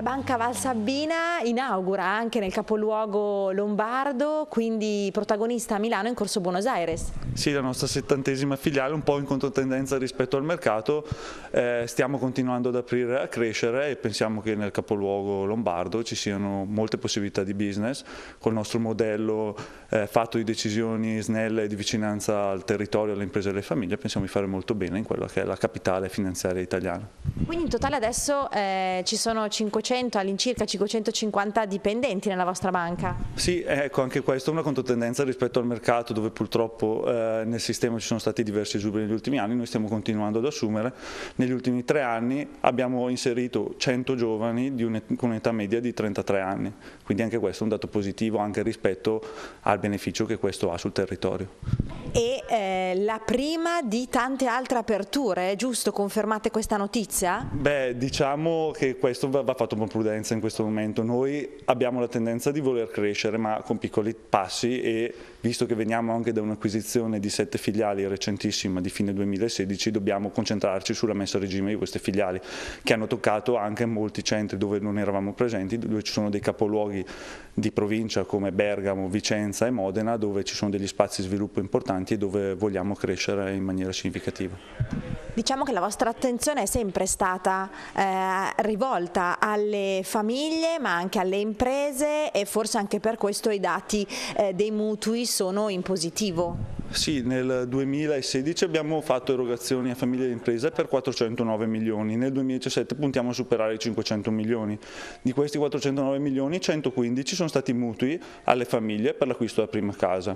La Banca Valsabbina inaugura anche nel capoluogo lombardo, quindi protagonista a Milano in corso Buenos Aires. Sì, la nostra settantesima filiale, un po' in controtendenza rispetto al mercato, eh, stiamo continuando ad aprire, e a crescere e pensiamo che nel capoluogo lombardo ci siano molte possibilità di business col nostro modello eh, fatto di decisioni snelle e di vicinanza al territorio, alle imprese e alle famiglie, pensiamo di fare molto bene in quella che è la capitale finanziaria italiana. Quindi in totale adesso eh, ci sono 500 500 all'incirca 550 dipendenti nella vostra banca. Sì, ecco anche questo è una controtendenza rispetto al mercato dove purtroppo eh, nel sistema ci sono stati diversi esuberi negli ultimi anni, noi stiamo continuando ad assumere, negli ultimi tre anni abbiamo inserito 100 giovani un, con un'età media di 33 anni, quindi anche questo è un dato positivo anche rispetto al beneficio che questo ha sul territorio e eh, la prima di tante altre aperture, è giusto? Confermate questa notizia? Beh, diciamo che questo va, va fatto con prudenza in questo momento. Noi abbiamo la tendenza di voler crescere, ma con piccoli passi e visto che veniamo anche da un'acquisizione di sette filiali recentissima di fine 2016, dobbiamo concentrarci sulla messa a regime di queste filiali che hanno toccato anche molti centri dove non eravamo presenti, dove ci sono dei capoluoghi di provincia come Bergamo, Vicenza e Modena, dove ci sono degli spazi di sviluppo importanti avanti dove vogliamo crescere in maniera significativa. Diciamo che la vostra attenzione è sempre stata eh, rivolta alle famiglie ma anche alle imprese e forse anche per questo i dati eh, dei mutui sono in positivo. Sì, nel 2016 abbiamo fatto erogazioni a famiglie e imprese per 409 milioni, nel 2017 puntiamo a superare i 500 milioni. Di questi 409 milioni 115 sono stati mutui alle famiglie per l'acquisto della prima casa.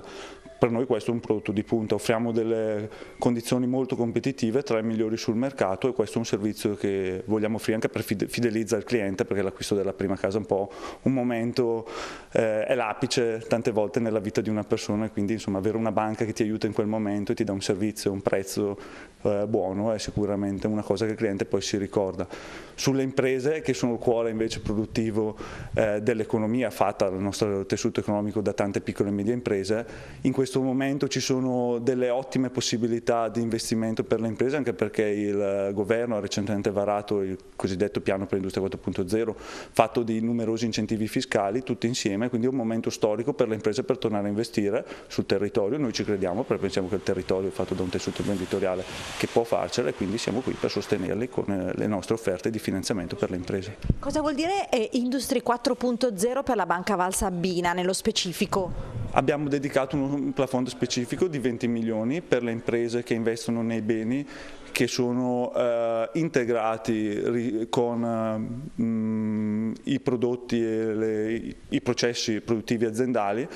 Per noi questo è un prodotto di punta, offriamo delle condizioni molto competitive, tra i migliori sul mercato e questo è un servizio che vogliamo offrire anche per fidelizzare il cliente perché l'acquisto della prima casa è un po' un momento, eh, è l'apice tante volte nella vita di una persona e quindi insomma avere una banca che ti aiuta in quel momento e ti dà un servizio, un prezzo eh, buono, è sicuramente una cosa che il cliente poi si ricorda. Sulle imprese che sono il cuore invece produttivo eh, dell'economia fatta dal nostro tessuto economico da tante piccole e medie imprese, in questo momento ci sono delle ottime possibilità di investimento per le imprese anche perché il governo ha recentemente varato il cosiddetto piano per l'industria 4.0 fatto di numerosi incentivi fiscali tutti insieme, quindi è un momento storico per le imprese per tornare a investire sul territorio, noi ci crediamo sosteniamo perché pensiamo che il territorio è fatto da un tessuto imprenditoriale che può farcela e quindi siamo qui per sostenerli con eh, le nostre offerte di finanziamento per le imprese. Cosa vuol dire eh, Industri 4.0 per la Banca Valsabbina nello specifico? Abbiamo dedicato un plafond specifico di 20 milioni per le imprese che investono nei beni che sono eh, integrati con eh, mm, i prodotti e le, i processi produttivi aziendali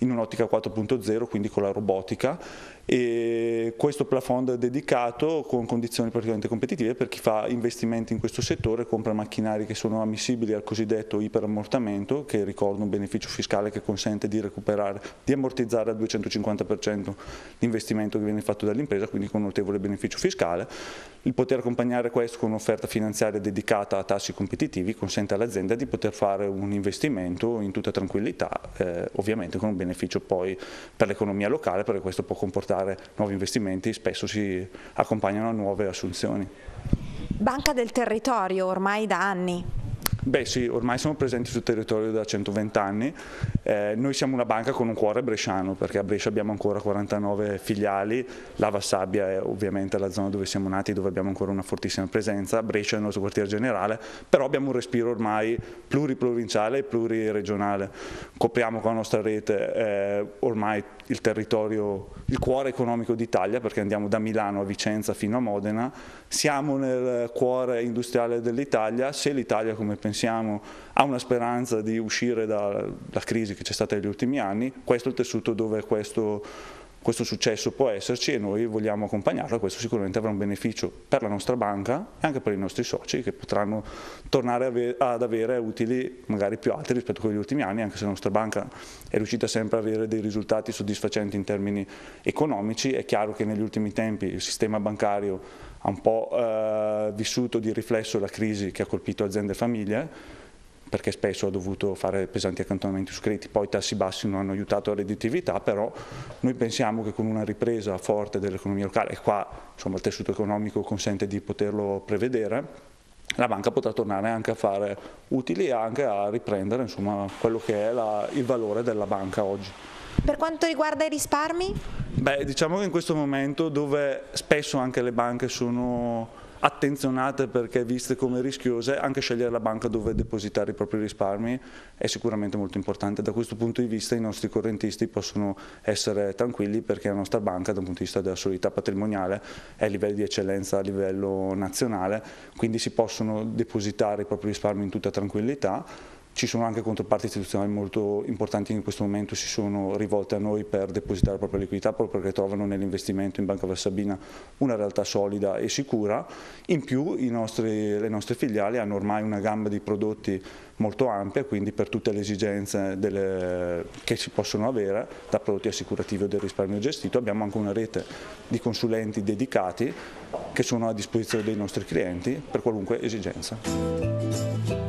in un'ottica 4.0, quindi con la robotica. E questo plafond è dedicato con condizioni praticamente competitive per chi fa investimenti in questo settore, compra macchinari che sono ammissibili al cosiddetto iperammortamento, che ricordo un beneficio fiscale che consente di recuperare, di ammortizzare al 250% l'investimento che viene fatto dall'impresa, quindi con notevole beneficio fiscale. Il poter accompagnare questo con un'offerta finanziaria dedicata a tassi competitivi consente all'azienda di poter fare un investimento in tutta tranquillità, eh, ovviamente con un beneficio beneficio poi per l'economia locale perché questo può comportare nuovi investimenti, spesso si accompagnano a nuove assunzioni. Banca del territorio ormai da anni. Beh sì, ormai siamo presenti sul territorio da 120 anni, eh, noi siamo una banca con un cuore bresciano perché a Brescia abbiamo ancora 49 filiali, la Vassabbia è ovviamente la zona dove siamo nati, dove abbiamo ancora una fortissima presenza, Brescia è il nostro quartiere generale, però abbiamo un respiro ormai pluriprovinciale e pluriregionale, copriamo con la nostra rete eh, ormai il territorio, il cuore economico d'Italia perché andiamo da Milano a Vicenza fino a Modena, siamo nel cuore industriale dell'Italia, se l'Italia come pensiamo pensiamo ha una speranza di uscire dalla crisi che c'è stata negli ultimi anni, questo è il tessuto dove questo questo successo può esserci e noi vogliamo accompagnarlo, questo sicuramente avrà un beneficio per la nostra banca e anche per i nostri soci che potranno tornare ad avere utili magari più alti rispetto a quelli degli ultimi anni, anche se la nostra banca è riuscita sempre ad avere dei risultati soddisfacenti in termini economici, è chiaro che negli ultimi tempi il sistema bancario ha un po' eh, vissuto di riflesso la crisi che ha colpito aziende e famiglie, perché spesso ha dovuto fare pesanti accantonamenti su crediti, poi i tassi bassi non hanno aiutato la redditività, però noi pensiamo che con una ripresa forte dell'economia locale, e qua insomma, il tessuto economico consente di poterlo prevedere, la banca potrà tornare anche a fare utili e anche a riprendere insomma, quello che è la, il valore della banca oggi. Per quanto riguarda i risparmi? Beh, diciamo che in questo momento dove spesso anche le banche sono attenzionate perché viste come rischiose, anche scegliere la banca dove depositare i propri risparmi è sicuramente molto importante. Da questo punto di vista i nostri correntisti possono essere tranquilli perché la nostra banca dal punto di vista della solidità patrimoniale è a livello di eccellenza a livello nazionale, quindi si possono depositare i propri risparmi in tutta tranquillità ci sono anche controparti istituzionali molto importanti che in questo momento si sono rivolte a noi per depositare la propria liquidità proprio perché trovano nell'investimento in Banca Valsabina una realtà solida e sicura. In più nostri, le nostre filiali hanno ormai una gamma di prodotti molto ampia, quindi per tutte le esigenze delle, che si possono avere, da prodotti assicurativi o del risparmio gestito, abbiamo anche una rete di consulenti dedicati che sono a disposizione dei nostri clienti per qualunque esigenza.